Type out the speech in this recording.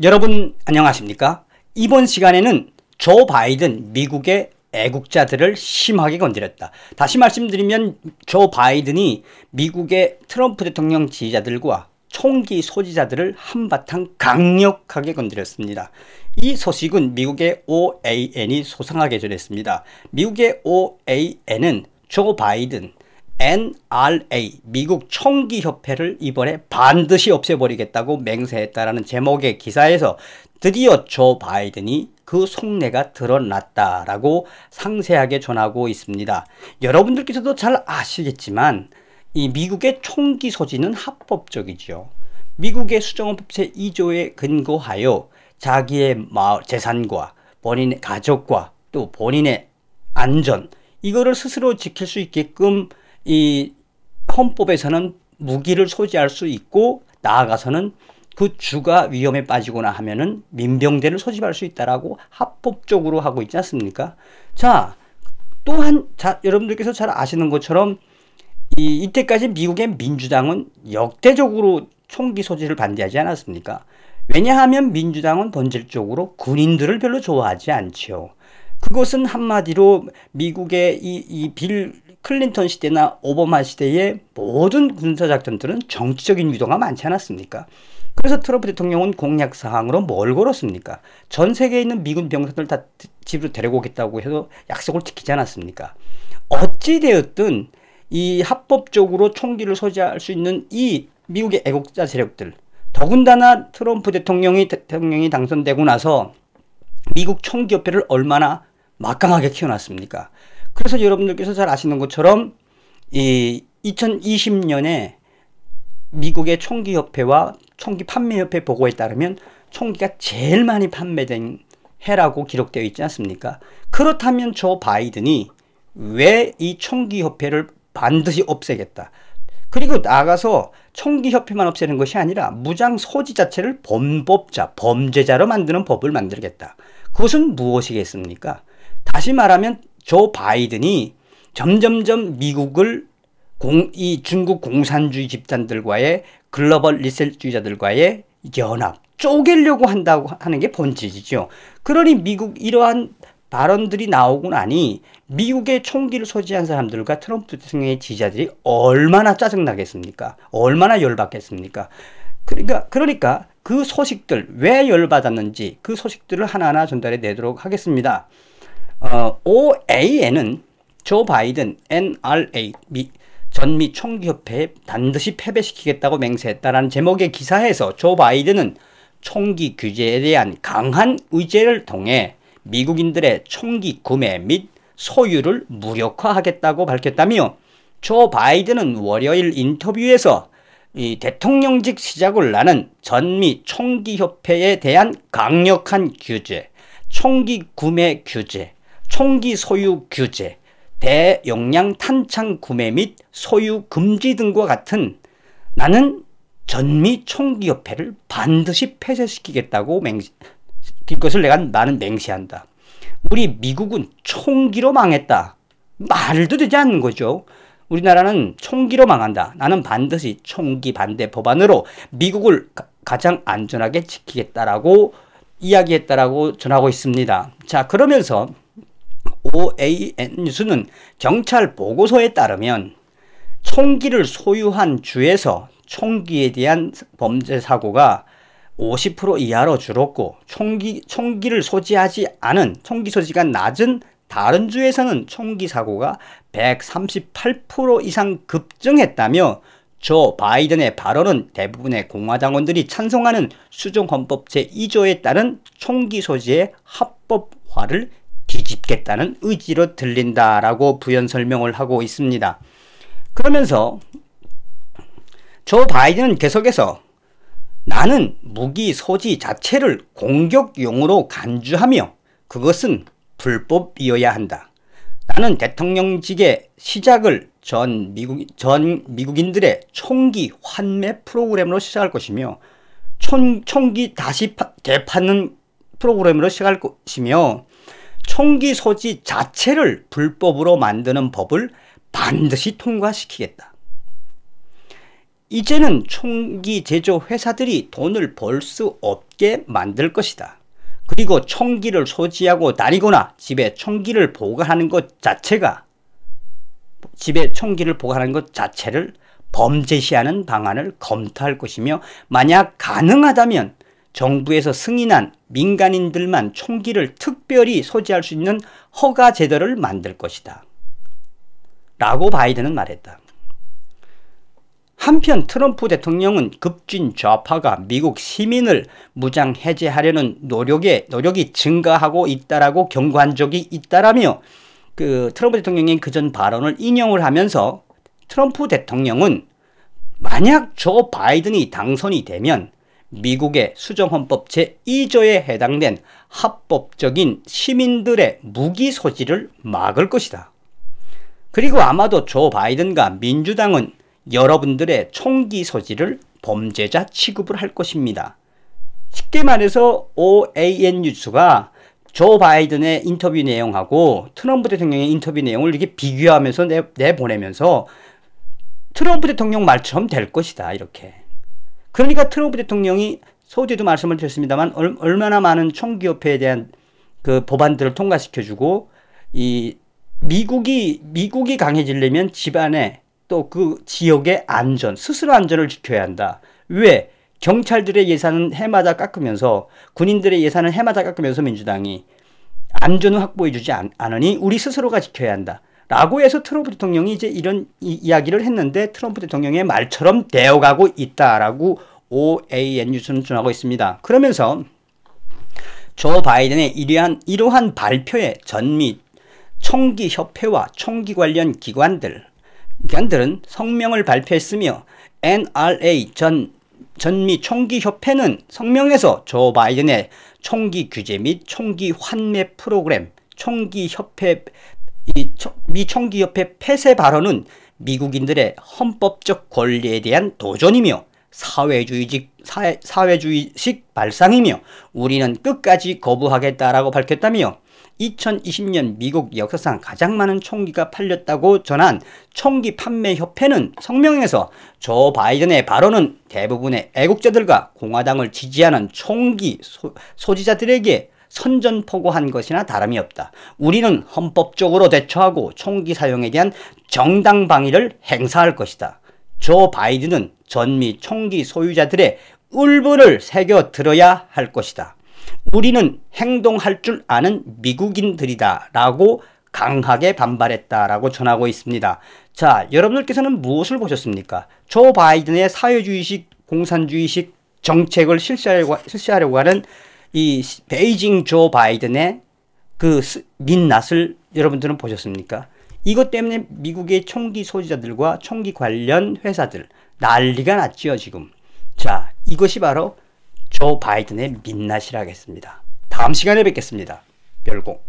여러분 안녕하십니까? 이번 시간에는 조 바이든 미국의 애국자들을 심하게 건드렸다. 다시 말씀드리면 조 바이든이 미국의 트럼프 대통령 지지자들과 총기 소지자들을 한바탕 강력하게 건드렸습니다. 이 소식은 미국의 OAN이 소상하게 전했습니다. 미국의 OAN은 조 바이든, NRA 미국 총기 협회를 이번에 반드시 없애버리겠다고 맹세했다라는 제목의 기사에서 드디어 조 바이든이 그 속내가 드러났다라고 상세하게 전하고 있습니다. 여러분들께서도 잘 아시겠지만 이 미국의 총기 소지는 합법적이지요. 미국의 수정헌법 제2조에 근거하여 자기의 재산과 본인의 가족과 또 본인의 안전 이거를 스스로 지킬 수 있게끔 이 헌법에서는 무기를 소지할 수 있고 나아가서는 그 주가 위험에 빠지거나 하면은 민병대를 소집할 수 있다라고 합법적으로 하고 있지 않습니까? 자, 또한 자, 여러분들께서 잘 아시는 것처럼 이, 이때까지 미국의 민주당은 역대적으로 총기 소지를 반대하지 않았습니까? 왜냐하면 민주당은 본질적으로 군인들을 별로 좋아하지 않지 그것은 한마디로 미국의 이, 이빌 클린턴 시대나 오바마 시대의 모든 군사작전들은 정치적인 유도가 많지 않았습니까? 그래서 트럼프 대통령은 공약 사항으로 뭘 걸었습니까? 전 세계에 있는 미군 병사들 다 집으로 데려고 오겠다고 해서 약속을 지키지 않았습니까? 어찌 되었든 이 합법적으로 총기를 소지할 수 있는 이 미국의 애국자 세력들 더군다나 트럼프 대통령이 대통령이 당선되고 나서 미국 총기협회를 얼마나 막강하게 키워놨습니까? 그래서 여러분들께서 잘 아시는 것처럼 이 2020년에 미국의 총기협회와 총기 판매협회 보고에 따르면 총기가 제일 많이 판매된 해라고 기록되어 있지 않습니까? 그렇다면 저 바이든이 왜 이 총기협회를 반드시 없애겠다. 그리고 나가서 총기협회만 없애는 것이 아니라 무장 소지 자체를 범법자, 범죄자로 만드는 법을 만들겠다. 그것은 무엇이겠습니까? 다시 말하면 조 바이든이 점점점 미국을 공, 이 중국 공산주의 집단들과의 글로벌 리셀주의자들과의 연합, 쪼개려고 한다고 하는 게 본질이죠. 그러니 미국 이러한 발언들이 나오고 나니 미국의 총기를 소지한 사람들과 트럼프 대통령의 지지자들이 얼마나 짜증나겠습니까? 얼마나 열받겠습니까? 그러니까, 그러니까 그 소식들, 왜 열받았는지 그 소식들을 하나하나 전달해 내도록 하겠습니다. 어, OAN은 조 바이든 NRA 미, 전미 총기협회에 반드시 패배시키겠다고 맹세했다라는 제목의 기사에서 조 바이든은 총기 규제에 대한 강한 의제를 통해 미국인들의 총기 구매 및 소유를 무력화하겠다고 밝혔다며 조 바이든은 월요일 인터뷰에서 이 대통령직 시작을 나는 전미 총기협회에 대한 강력한 규제, 총기 구매 규제, 총기 소유 규제, 대용량 탄창 구매 및 소유 금지 등과 같은 나는 전미 총기협회를 반드시 폐쇄시키겠다고 맹시, 것을 내가 나는 맹세한다. 우리 미국은 총기로 망했다. 말도 되지 않는 거죠. 우리나라는 총기로 망한다. 나는 반드시 총기 반대 법안으로 미국을 가, 가장 안전하게 지키겠다라고 이야기했다라고 전하고 있습니다. 자, 그러면서 o a 뉴스는 경찰 보고서에 따르면 총기를 소유한 주에서 총기에 대한 범죄 사고가 50% 이하로 줄었고 총기, 총기를 소지하지 않은 총기 소지가 낮은 다른 주에서는 총기 사고가 138% 이상 급증했다며 조 바이든의 발언은 대부분의 공화당원들이 찬성하는 수종헌법 제2조에 따른 총기 소지의 합법화를 뒤집겠다는 의지로 들린다라고 부연 설명을 하고 있습니다. 그러면서 조 바이든은 계속해서 나는 무기 소지 자체를 공격용으로 간주하며 그것은 불법이어야 한다. 나는 대통령직의 시작을 전, 미국, 전 미국인들의 총기 환매 프로그램으로 시작할 것이며 총, 총기 다시 파, 되파는 프로그램으로 시작할 것이며 총기 소지 자체를 불법으로 만드는 법을 반드시 통과시키겠다. 이제는 총기 제조 회사들이 돈을 벌 수 없게 만들 것이다. 그리고 총기를 소지하고 다니거나 집에 총기를 보관하는 것 자체가 집에 총기를 보관하는 것 자체를 범죄시하는 방안을 검토할 것이며 만약 가능하다면 정부에서 승인한 민간인들만 총기를 특별히 소지할 수 있는 허가 제도를 만들 것이다. 라고 바이든은 말했다. 한편 트럼프 대통령은 급진 좌파가 미국 시민을 무장 해제하려는 노력에 노력이 증가하고 있다라고 경고한 적이 있다라며 그 트럼프 대통령의 그전 발언을 인용을 하면서 트럼프 대통령은 만약 조 바이든이 당선이 되면 미국의 수정헌법 제2조에 해당된 합법적인 시민들의 무기 소지를 막을 것이다. 그리고 아마도 조 바이든과 민주당은 여러분들의 총기 소지를 범죄자 취급을 할 것입니다. 쉽게 말해서 OAN 뉴스가 조 바이든의 인터뷰 내용하고 트럼프 대통령의 인터뷰 내용을 이렇게 비교하면서 내, 보내면서 트럼프 대통령 말처럼 될 것이다 이렇게 그러니까 트럼프 대통령이 서울에도 말씀을 드렸습니다만 얼마나 많은 총기협회에 대한 그 법안들을 통과시켜주고 이 미국이 미국이 강해지려면 집안에 또 그 지역의 안전 스스로 안전을 지켜야 한다. 왜 경찰들의 예산은 해마다 깎으면서 군인들의 예산은 해마다 깎으면서 민주당이 안전을 확보해주지 않으니 우리 스스로가 지켜야 한다. 라고 해서 트럼프 대통령이 이제 이런 이, 야기를 했는데 트럼프 대통령의 말처럼 되어가고 있다라고 OAN 뉴스는 전하고 있습니다. 그러면서 조 바이든의 이러한, 이러한 발표에 전 및 총기 협회와 총기 관련 기관들 기관들은 성명을 발표했으며 NRA 전 전미 총기 협회는 성명에서 조 바이든의 총기 규제 및 총기 환매 프로그램 총기 협회 이미 총기협회 폐쇄 발언은 미국인들의 헌법적 권리에 대한 도전이며 사회주의식, 사회, 사회주의식 발상이며 우리는 끝까지 거부하겠다라고 밝혔다며 2020년 미국 역사상 가장 많은 총기가 팔렸다고 전한 총기 판매 협회는 성명에서 조 바이든의 발언은 대부분의 애국자들과 공화당을 지지하는 총기 소, 소지자들에게 선전포고한 것이나 다름이 없다. 우리는 헌법적으로 대처하고 총기 사용에 대한 정당 방위를 행사할 것이다. 조 바이든은 전미 총기 소유자들의 울분을 새겨 들어야 할 것이다. 우리는 행동할 줄 아는 미국인들이다 라고 강하게 반발했다라고 전하고 있습니다. 자, 여러분들께서는 무엇을 보셨습니까? 조 바이든의 사회주의식, 공산주의식 정책을 실시하려고, 실시하려고 하는 이 베이징 조 바이든의 그 민낯을 여러분들은 보셨습니까? 이것 때문에 미국의 총기 소지자들과 총기 관련 회사들 난리가 났지요 지금. 자 이것이 바로 조 바이든의 민낯이라겠습니다. 다음 시간에 뵙겠습니다. 별공.